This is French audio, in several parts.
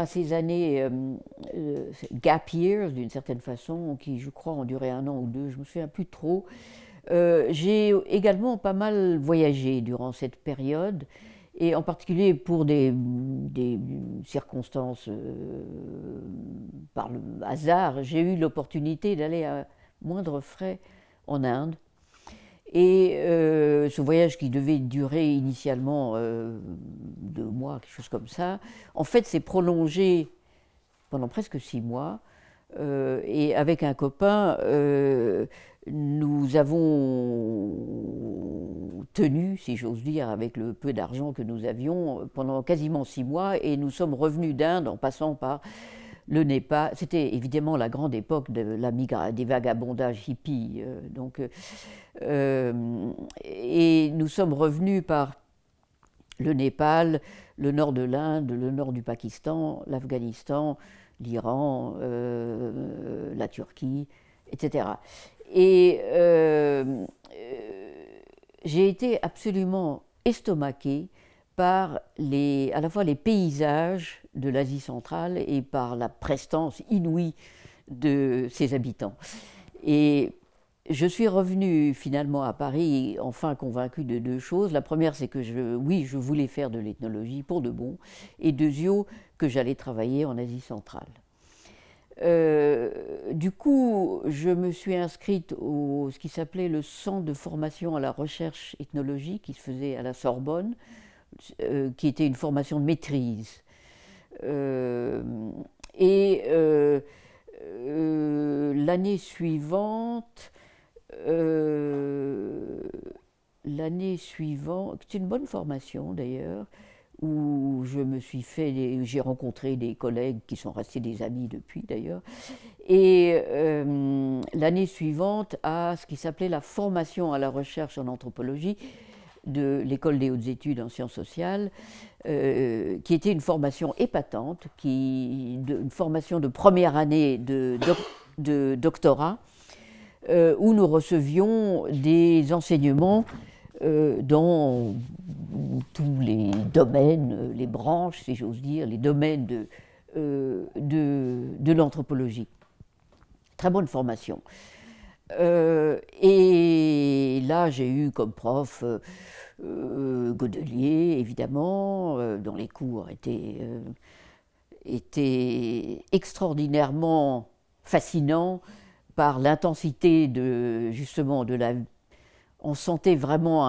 à ces années euh, euh, gap years, d'une certaine façon, qui, je crois, ont duré un an ou deux, je me souviens plus trop, euh, j'ai également pas mal voyagé durant cette période, et en particulier pour des, des circonstances par le hasard, j'ai eu l'opportunité d'aller à moindre frais en Inde, et euh, ce voyage qui devait durer initialement euh, deux mois, quelque chose comme ça, en fait s'est prolongé pendant presque six mois. Euh, et avec un copain, nous avons tenu, si j'ose dire, avec le peu d'argent que nous avions, pendant quasiment six mois. Et nous sommes revenus d'Inde en passant par le Népal. C'était évidemment la grande époque de la migra des vagabondages hippies. Euh, donc, euh, euh, et nous sommes revenus par le Népal, le nord de l'Inde, le nord du Pakistan, l'Afghanistan, l'Iran, la Turquie, etc. Et j'ai été absolument estomaqué par les, à la fois les paysages de l'Asie centrale et par la prestance inouïe de ses habitants. Et je suis revenu finalement à Paris, enfin convaincue de deux choses. La première, c'est que je, oui, je voulais faire de l'ethnologie pour de bon, et deuxièmement, que j'allais travailler en Asie centrale. Euh, du coup, je me suis inscrite au ce qui s'appelait le Centre de formation à la recherche ethnologique qui se faisait à la Sorbonne, euh, qui était une formation de maîtrise euh, et euh, euh, l'année suivante, l'année suivante, c'est une bonne formation d'ailleurs, où je me suis fait, j'ai rencontré des collègues qui sont restés des amis depuis d'ailleurs. Et l'année suivante, à ce qui s'appelait la formation à la recherche en anthropologie de l'école des hautes études en sciences sociales, euh, qui était une formation épatante, qui, une formation de première année de, de doctorat, euh, où nous recevions des enseignements euh, dans tous les domaines, les branches, si j'ose dire, les domaines de, de, de l'anthropologie. Très bonne formation. et là, j'ai eu comme prof euh, Godelier, évidemment, euh, dont les cours euh, étaient, extraordinairement fascinants par l'intensité de justement de la on sentait vraiment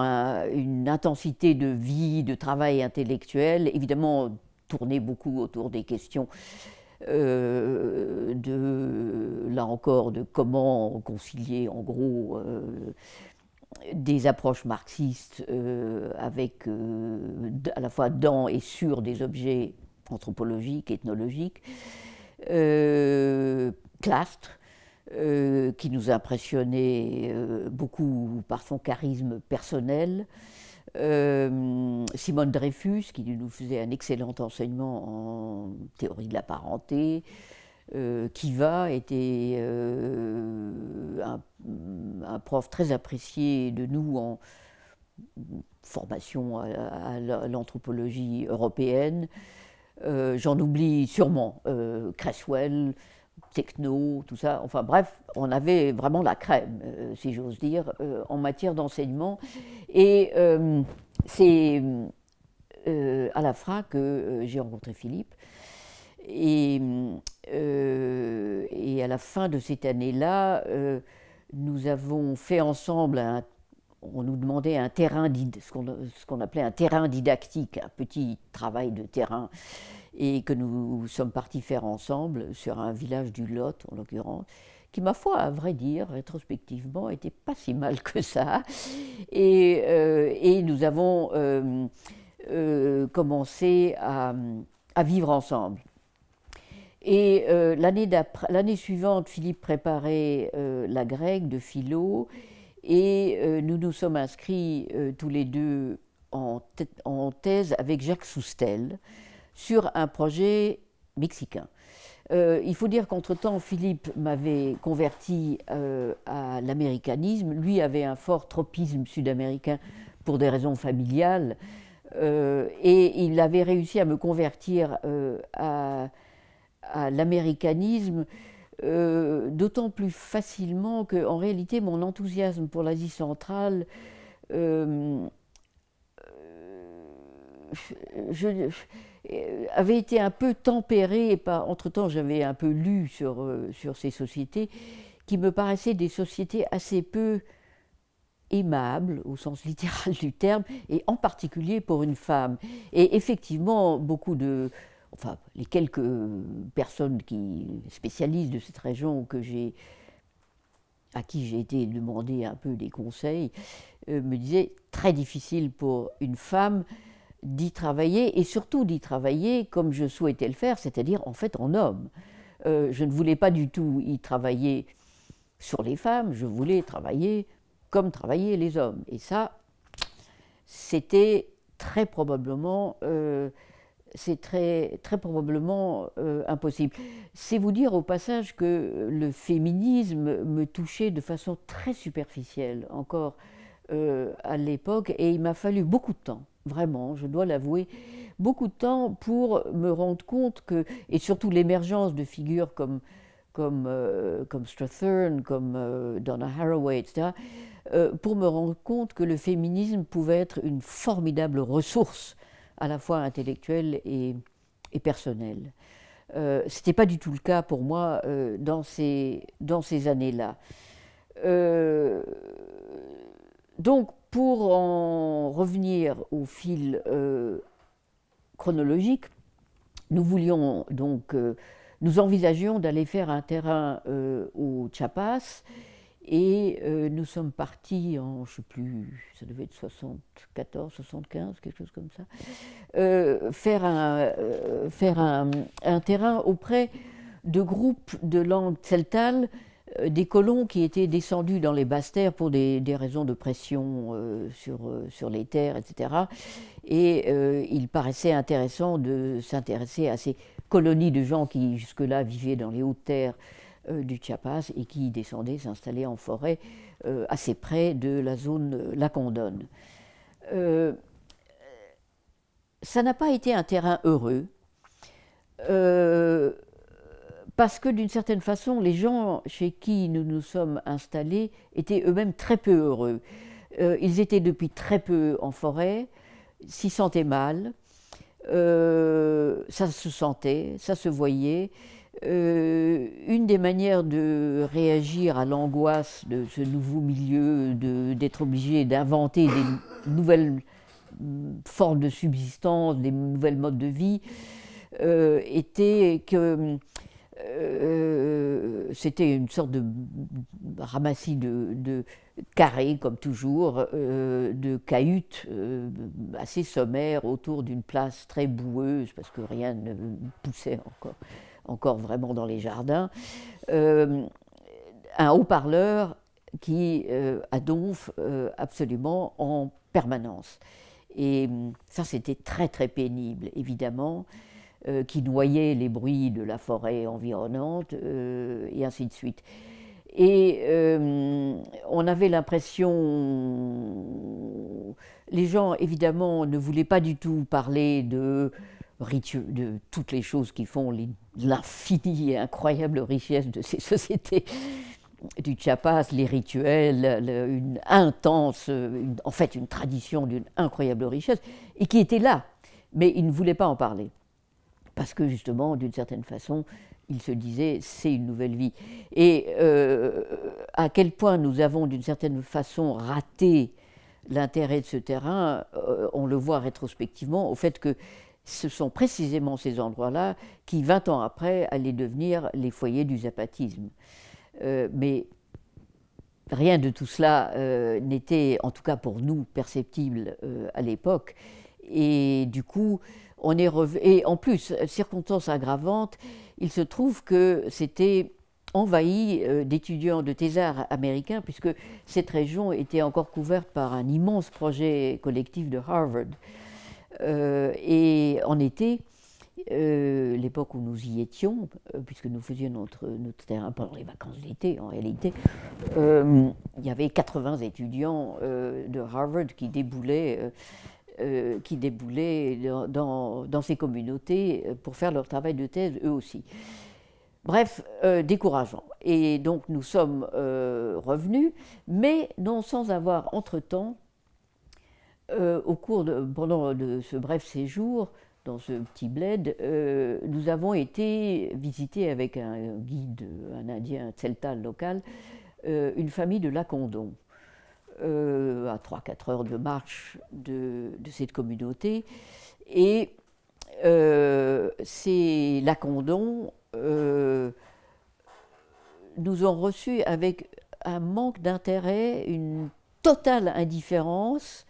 une intensité de vie, de travail intellectuel, évidemment tourné beaucoup autour des questions de, là encore, de comment concilier en gros des approches marxistes euh, avec euh, à la fois dans et sur des objets anthropologiques, ethnologiques, euh, Clastre, euh, qui nous impressionnait beaucoup par son charisme personnel, Simone Dreyfus, qui nous faisait un excellent enseignement en théorie de la parenté, euh, qui Kiva était euh, un, prof très apprécié de nous en formation à, l'anthropologie européenne. Euh, j'en oublie sûrement, Cresswell, techno, tout ça. Enfin bref, on avait vraiment la crème, si j'ose dire, en matière d'enseignement. Et c'est à la FRA que j'ai rencontré Philippe. Et euh, et à la fin de cette année-là, euh, nous avons fait ensemble, on nous demandait un terrain, ce qu'on appelait un terrain didactique, un petit travail de terrain, et que nous sommes partis faire ensemble sur un village du Lot, en l'occurrence, qui, ma foi, à vrai dire, rétrospectivement, était pas si mal que ça. Et, euh, nous avons commencé à vivre ensemble. Et euh, l'année suivante, Philippe préparait euh, la grecque de philo et euh, nous nous sommes inscrits tous les deux en, en, thèse avec Jacques Soustel sur un projet mexicain. il faut dire qu'entre-temps, Philippe m'avait converti à l'américanisme. Lui avait un fort tropisme sud-américain pour des raisons familiales. et il avait réussi à me convertir à à l'américanisme, euh, d'autant plus facilement que, en réalité, mon enthousiasme pour l'Asie centrale, euh, euh, avait été un peu tempéré Entre-temps, j'avais un peu lu sur, sur ces sociétés qui me paraissaient des sociétés assez peu aimables, au sens littéral du terme, et en particulier pour une femme. Et effectivement, beaucoup de, enfin les quelques personnes qui spécialisent de cette région que j'ai à qui j'ai été demander un peu des conseils, euh, me disaient très difficile pour une femme d'y travailler et surtout d'y travailler comme je souhaitais le faire, c'est-à-dire en fait en homme. Euh, je ne voulais pas du tout y travailler sur les femmes, je voulais travailler comme travaillaient les hommes. Et ça, c'était très probablement euh, c'est très, probablement euh, impossible. C'est vous dire au passage que le féminisme me touchait de façon très superficielle encore euh, à l'époque et il m'a fallu beaucoup de temps, vraiment, je dois l'avouer, beaucoup de temps pour me rendre compte que, et surtout l'émergence de figures comme, comme, euh, comme Strathern, comme Donna Haraway, etc., pour me rendre compte que le féminisme pouvait être une formidable ressource à la fois intellectuelle et, et personnelle. Euh, ce n'était pas du tout le cas pour moi euh, dans ces, dans ces années-là. Euh, donc, pour en revenir au fil chronologique, nous voulions donc, nous envisagions d'aller faire un terrain au Chiapas et euh, nous sommes partis en, je ne sais plus, ça devait être 74, 75, quelque chose comme ça, euh, faire, un, euh, faire un, terrain auprès de groupes de langue celtale, des colons qui étaient descendus dans les basses terres pour des, des raisons de pression sur, sur les terres, etc. Et il paraissait intéressant de s'intéresser à ces colonies de gens qui jusque-là vivaient dans les hautes terres euh, du Chiapas et qui descendaient s'installer en forêt euh, assez près de la zone euh, la condonne. ça n'a pas été un terrain heureux parce que d'une certaine façon, les gens chez qui nous nous sommes installés étaient eux-mêmes très peu heureux. ils étaient depuis très peu en forêt, s'y sentaient mal, ça se sentait, ça se voyait, euh, une des manières de réagir à l'angoisse de ce nouveau milieu, d'être obligé d'inventer des nouvelles formes de subsistance, des nouvelles modes de vie, euh, était que euh, c'était une sorte de ramassis de, carrés, comme toujours, de cahutes assez sommaires autour d'une place très boueuse, parce que rien ne poussait encore encore vraiment dans les jardins, euh, un haut-parleur qui euh, a donf euh, absolument en permanence. Et ça, c'était très très pénible, évidemment, qui noyait les bruits de la forêt environnante et ainsi de suite. Et on avait l'impression, les gens évidemment ne voulaient pas du tout parler de de toutes les choses qui font l'infinie et incroyable richesse de ces sociétés du Chiapas, les rituels, une intense, en fait une tradition d'une incroyable richesse, et qui était là, mais il ne voulait pas en parler. Parce que justement, d'une certaine façon, il se disait, c'est une nouvelle vie. Et euh, à quel point nous avons d'une certaine façon raté l'intérêt de ce terrain, euh, on le voit rétrospectivement au fait que ce sont précisément ces endroits-là qui, 20 ans après, allaient devenir les foyers du zapatisme. Euh, mais rien de tout cela euh, n'était, en tout cas pour nous, perceptible euh, à l'époque. Et du coup, on est Et en plus, circonstance aggravante, il se trouve que c'était envahi d'étudiants de Thésard américains, puisque cette région était encore couverte par un immense projet collectif de Harvard. Euh, et en été, euh, l'époque où nous y étions, euh, puisque nous faisions notre, notre terrain pendant les vacances d'été en réalité, il y avait 80 étudiants de Harvard qui déboulaient, qui déboulaient dans, dans, dans, ces communautés pour faire leur travail de thèse eux aussi. Bref, décourageant. Et donc nous sommes revenus, mais non sans avoir entre-temps euh, au cours de, pendant euh, ce bref séjour, dans ce petit bled, euh, nous avons été visités avec un guide, un indien, un local, une famille de Lacondon, à 3-4 heures de marche de, de cette communauté. Et ces Lacondons nous ont reçus avec un manque d'intérêt, une totale indifférence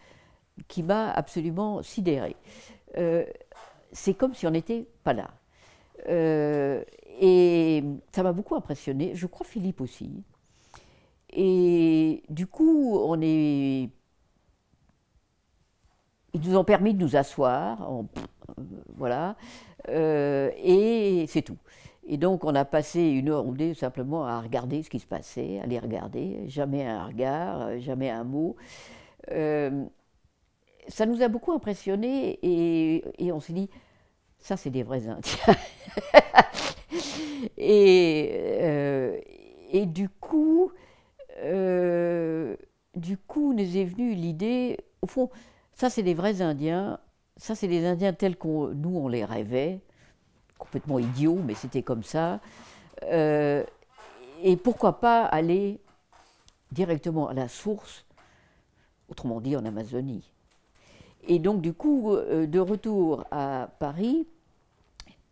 qui m'a absolument sidérée. Euh, c'est comme si on n'était pas là. Euh, et ça m'a beaucoup impressionné, je crois Philippe aussi. Et du coup, on est... Ils nous ont permis de nous asseoir, euh, voilà, et c'est tout. Et donc, on a passé une heure ou deux simplement à regarder ce qui se passait, à les regarder, jamais un regard, jamais un mot ça nous a beaucoup impressionné et, on s'est dit, ça c'est des vrais Indiens. Euh, et, du coup, euh, du coup, nous est venue l'idée, au fond, ça c'est des vrais Indiens, ça c'est des Indiens tels qu'on nous on les rêvait, complètement idiots, mais c'était comme ça. Euh, et pourquoi pas aller directement à la source, autrement dit en Amazonie. Et donc, du coup, euh, de retour à Paris,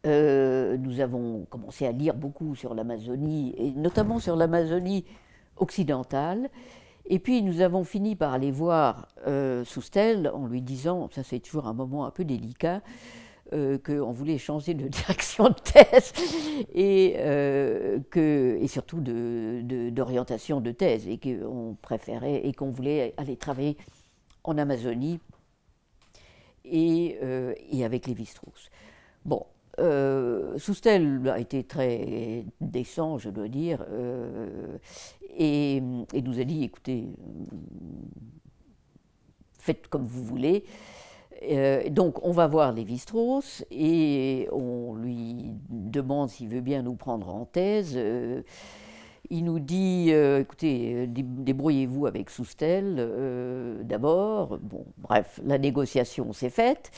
euh, nous avons commencé à lire beaucoup sur l'Amazonie, et notamment sur l'Amazonie occidentale. Et puis nous avons fini par aller voir euh, Soustel en lui disant, ça c'est toujours un moment un peu délicat, euh, qu'on voulait changer de direction de thèse et, que, et surtout d'orientation de, de, thèse et qu'on préférait et qu'on voulait aller travailler en Amazonie euh, et, avec Lévi-Strauss. Bon, euh, Soustel a été très décent, je dois dire, euh, et, nous a dit écoutez, euh, faites comme vous voulez. donc on va voir Lévi-Strauss et on lui demande s'il veut bien nous prendre en thèse. Il nous dit, euh, écoutez, euh, débrouillez-vous avec Soustelle euh, d'abord. Bon, bref, la négociation s'est faite.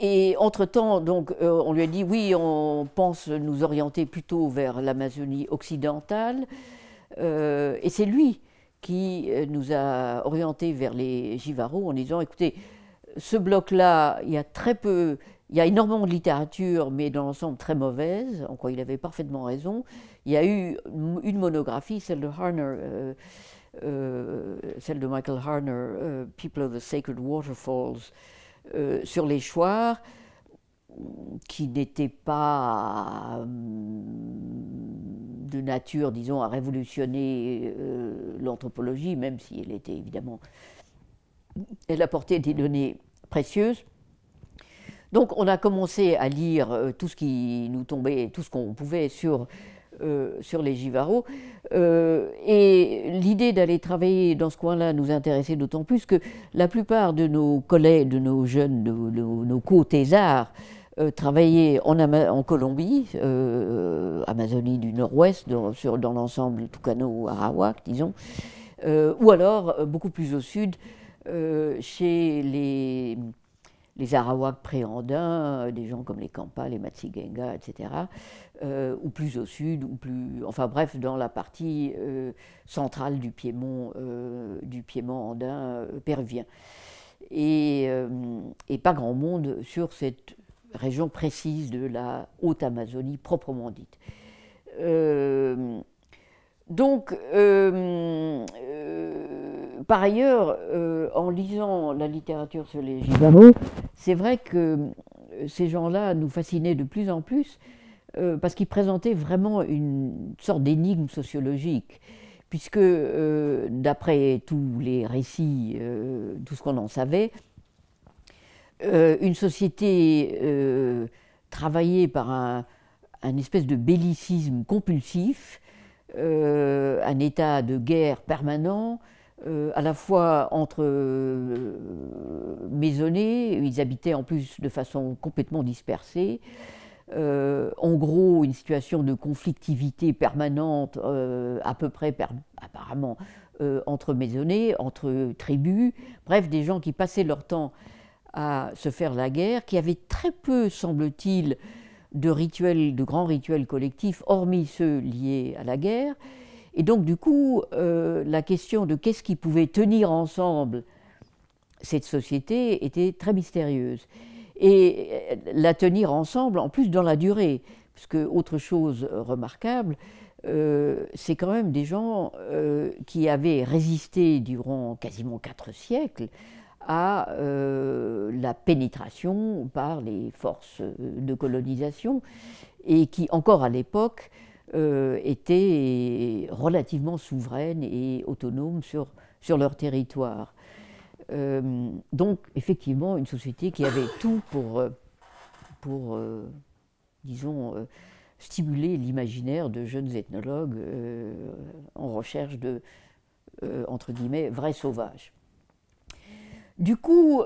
et entre-temps, donc, on lui a dit, oui, on pense nous orienter plutôt vers l'Amazonie occidentale. et c'est lui qui nous a orientés vers les Givaro en disant, écoutez, ce bloc-là, il y a très peu il y a énormément de littérature, mais dans l'ensemble très mauvaise, en quoi il avait parfaitement raison. Il y a eu une monographie, celle de Harner, euh, euh, celle de Michael Harner, euh, People of the Sacred Waterfalls, sur les choirs, qui n'était pas hum, de nature, disons, à révolutionner l'anthropologie, même si elle était évidemment. Elle apportait des données précieuses donc on a commencé à lire euh, tout ce qui nous tombait, tout ce qu'on pouvait sur, euh, sur les Jivaro, euh, et l'idée d'aller travailler dans ce coin-là nous intéressait d'autant plus que la plupart de nos collègues, de nos jeunes, de, nos, co-thésards, travaillaient en, en Colombie, Amazonie du Nord-Ouest, dans, l'ensemble Tucano-Arawak, disons, ou alors beaucoup plus au sud, chez les les Arawaks pré-Andins, des gens comme les Kampas, les Matsigenga, etc., euh, ou plus au sud, ou plus, enfin bref, dans la partie euh, centrale du Piémont, euh, du Piémont andin péruvien. Et, et, pas grand monde sur cette région précise de la haute Amazonie proprement dite. donc, par ailleurs, euh, en lisant la littérature sur les gibamots, c'est vrai que euh, ces gens-là nous fascinaient de plus en plus euh, parce qu'ils présentaient vraiment une sorte d'énigme sociologique. Puisque, d'après tous les récits, tout ce qu'on en savait, une société travaillée par un, un, espèce de bellicisme compulsif, un état de guerre permanent, euh, à la fois entre euh, maisonnés, maisonnées, ils habitaient en plus de façon complètement dispersée. Euh, en gros, une situation de conflictivité permanente, à peu près apparemment, entre maisonnées, entre tribus, bref, des gens qui passaient leur temps à se faire la guerre, qui avaient très peu, semble-t-il, de rituels, de grands rituels collectifs, hormis ceux liés à la guerre, et donc, du coup, euh, la question de qu'est-ce qui pouvait tenir ensemble cette société était très mystérieuse. Et euh, la tenir ensemble, en plus, dans la durée. Puisque, autre chose remarquable, euh, c'est quand même des gens qui avaient résisté durant quasiment quatre siècles à la pénétration par les forces de colonisation et qui, encore à l'époque, euh, étaient relativement souveraines et autonomes sur, sur leur territoire. Euh, donc, effectivement, une société qui avait tout pour, euh, pour disons, stimuler l'imaginaire de jeunes ethnologues en recherche de, entre guillemets, vrais sauvages. Du coup,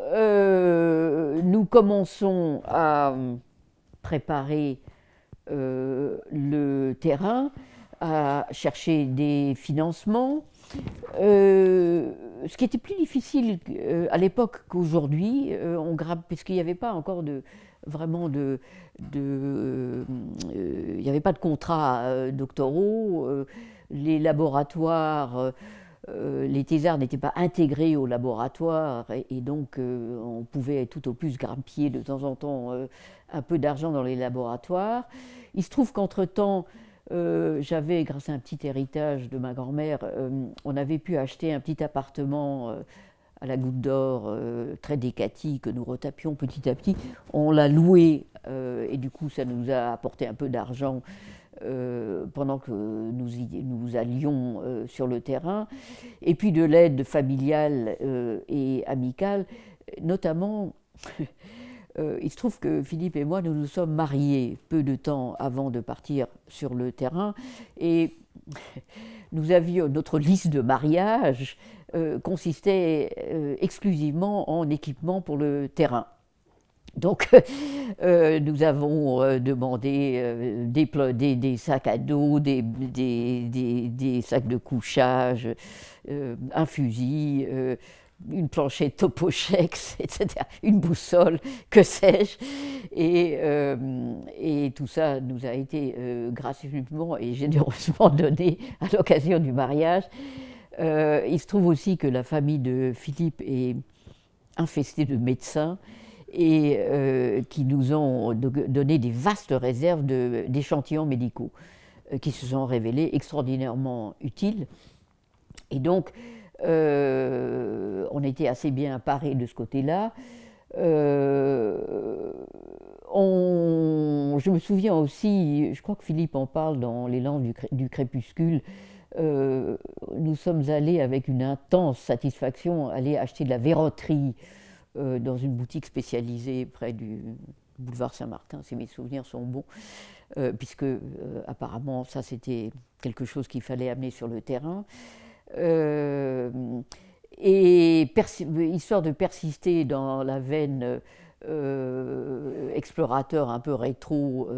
nous commençons à préparer euh, le terrain, à chercher des financements. Euh, ce qui était plus difficile euh, à l'époque qu'aujourd'hui, on grappe, puisqu'il n'y avait pas encore de vraiment de, il n'y avait pas de contrats doctoraux, les laboratoires, les thésards n'étaient pas intégrés aux laboratoires et, donc on pouvait tout au plus grimper de temps en temps un peu d'argent dans les laboratoires. Il se trouve qu'entre-temps, euh, j'avais, grâce à un petit héritage de ma grand-mère, euh, on avait pu acheter un petit appartement euh, à la Goutte d'Or, très décati, que nous retapions petit à petit. On l'a loué et du coup, ça nous a apporté un peu d'argent. pendant que nous allions sur le terrain, et puis de l'aide familiale et amicale, notamment Euh, il se trouve que Philippe et moi, nous nous sommes mariés peu de temps avant de partir sur le terrain et nous avions notre liste de mariage euh, consistait euh, exclusivement en équipement pour le terrain. Donc, nous avons demandé des, sacs à dos, des, des sacs de couchage, un fusil une planchette topochex, etc., une boussole, que sais-je. Et, euh, et, tout ça nous a été euh, gracieusement et généreusement donné à l'occasion du mariage. Euh, il se trouve aussi que la famille de Philippe est infestée de médecins et euh, qui nous ont donné des vastes réserves d'échantillons médicaux qui se sont révélés extraordinairement utiles. Et donc, euh, on était assez bien parés de ce côté-là. Euh, je me souviens aussi, je crois que Philippe en parle dans L'élan du, crépuscule, euh, nous sommes allés avec une intense satisfaction aller acheter de la verroterie dans une boutique spécialisée près du boulevard Saint-Martin, si mes souvenirs sont bons, puisque apparemment ça c'était quelque chose qu'il fallait amener sur le terrain. Euh, et histoire de persister dans la veine euh, explorateur un peu rétro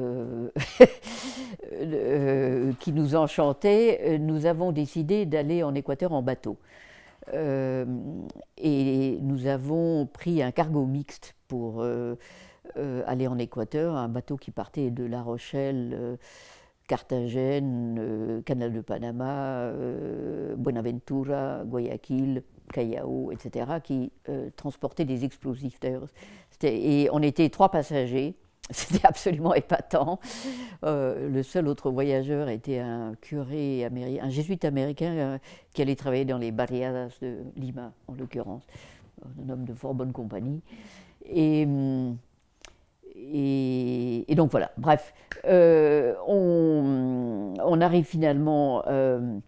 euh, qui nous enchantait, nous avons décidé d'aller en Équateur en bateau. et nous avons pris un cargo mixte pour aller en Équateur, un bateau qui partait de La Rochelle. Carthagène, euh, Canal de Panama, euh, Buenaventura, Guayaquil, Callao, etc., qui euh, transportaient des explosifs d'ailleurs. Et on était trois passagers. C'était absolument épatant. le seul autre voyageur était un curé américain, un jésuite américain qui allait travailler dans les barriadas de Lima, en l'occurrence, un homme de fort bonne compagnie. Et hum, et, donc voilà, bref, euh, on, arrive finalement euh,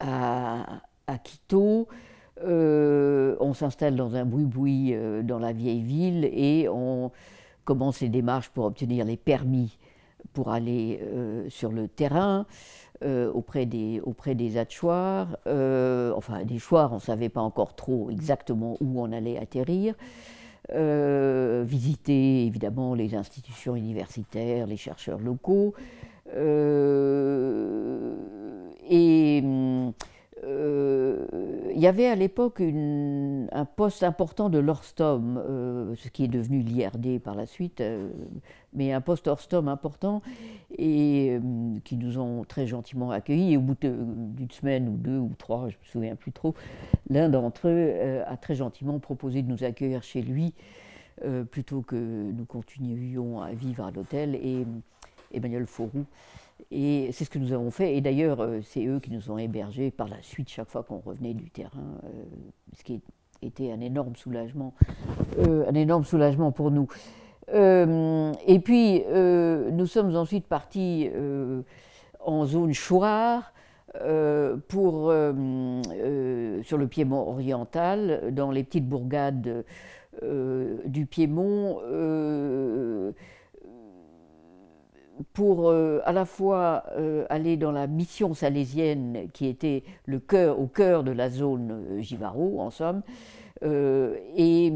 à, Quito, euh, on s'installe dans un boui-boui dans la vieille ville et on commence les démarches pour obtenir les permis pour aller sur le terrain auprès des, auprès des atchoirs, enfin des choirs, on ne savait pas encore trop exactement où on allait atterrir. Euh, visiter évidemment les institutions universitaires, les chercheurs locaux. Euh, et hum, euh, il y avait à l'époque un poste important de l'Orstom, euh, ce qui est devenu l'IRD par la suite, euh, mais un poste Orstom important, et qui nous ont très gentiment accueillis. Et au bout d'une semaine ou deux ou trois, je ne me souviens plus trop, l'un d'entre eux a très gentiment proposé de nous accueillir chez lui, plutôt que nous continuions à vivre à l'hôtel. Et Emmanuel Fauroux et c'est ce que nous avons fait. Et d'ailleurs, euh, c'est eux qui nous ont hébergés par la suite, chaque fois qu'on revenait du terrain, euh, ce qui était un énorme soulagement, euh, un énorme soulagement pour nous. et puis, nous sommes ensuite partis en zone Chouard, pour, sur le Piémont oriental, dans les petites bourgades du Piémont, pour euh, à la fois euh, aller dans la mission salésienne qui était le cœur, au cœur de la zone Givaro, euh, en somme, et,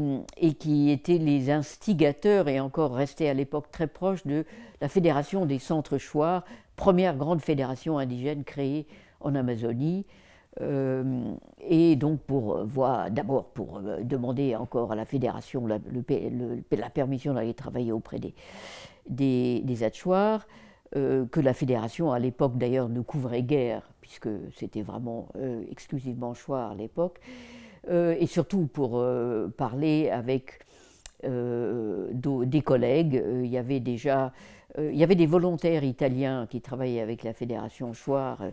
qui étaient les instigateurs et encore restés à l'époque très proches de la Fédération des Centres choirs première grande fédération indigène créée en Amazonie. et donc pour voir d'abord pour demander encore à la fédération la permission d'aller travailler auprès des, des, des atchoirs, euh, que la fédération à l'époque d'ailleurs ne couvrait guère, puisque c'était vraiment euh, exclusivement choir à l'époque, euh, et surtout pour parler avec des collègues, il y avait déjà il y avait des volontaires italiens qui travaillaient avec la fédération choir,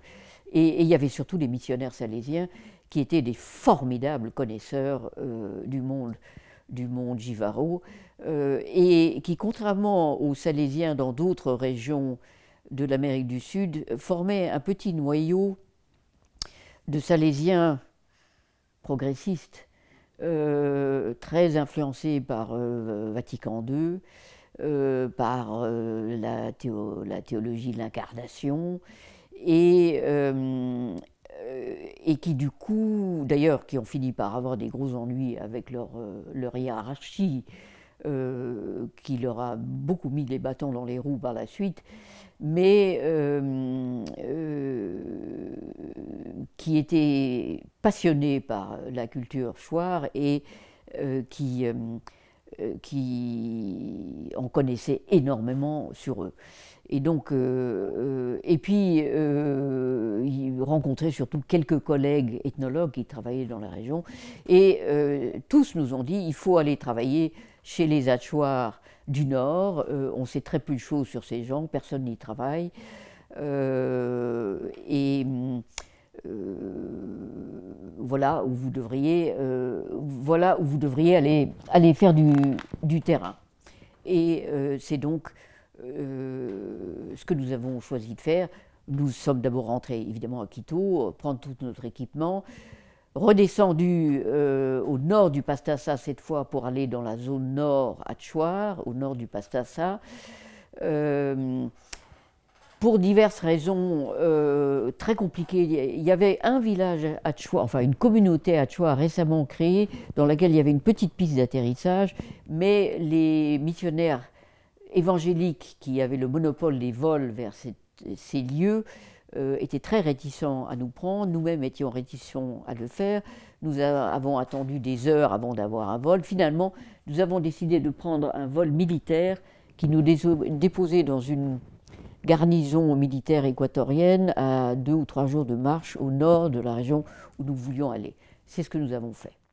et il y avait surtout des missionnaires salésiens qui étaient des formidables connaisseurs du monde du monde Givaro, euh, et qui, contrairement aux Salésiens dans d'autres régions de l'Amérique du Sud, formait un petit noyau de Salésiens progressistes, euh, très influencés par euh, Vatican II, par la, la, théologie de l'incarnation, et et qui du coup, d'ailleurs, qui ont fini par avoir des gros ennuis avec leur, euh, hiérarchie, euh, qui leur a beaucoup mis les bâtons dans les roues par la suite, mais euh, qui étaient passionnés par la culture choir et qui, qui en connaissaient énormément sur eux. Et donc, euh, euh, et puis, euh, il rencontrait surtout quelques collègues ethnologues qui travaillaient dans la région. Et tous nous ont dit il faut aller travailler chez les Hachoirs du Nord. on sait très peu de choses sur ces gens, personne n'y travaille. et. voilà où vous devriez, voilà où vous devriez aller, aller faire du, du terrain. Et c'est donc euh, ce que nous avons choisi de faire, nous sommes d'abord rentrés évidemment à Quito, prendre tout notre équipement, redescendu euh, au nord du Pastassa cette fois pour aller dans la zone nord à Chouar, au nord du Pastassa. Euh, pour diverses raisons très compliquées. Il y avait un village à Chouar, enfin une communauté à récemment créée, dans laquelle il y avait une petite piste d'atterrissage, mais les missionnaires Évangélique, qui avait le monopole des vols vers ces lieux euh, était très réticent à nous prendre. Nous-mêmes étions réticents à le faire. Nous avons attendu des heures avant d'avoir un vol. Finalement, nous avons décidé de prendre un vol militaire qui nous déposait dans une garnison militaire équatorienne à deux ou trois jours de marche au nord de la région où nous voulions aller. C'est ce que nous avons fait.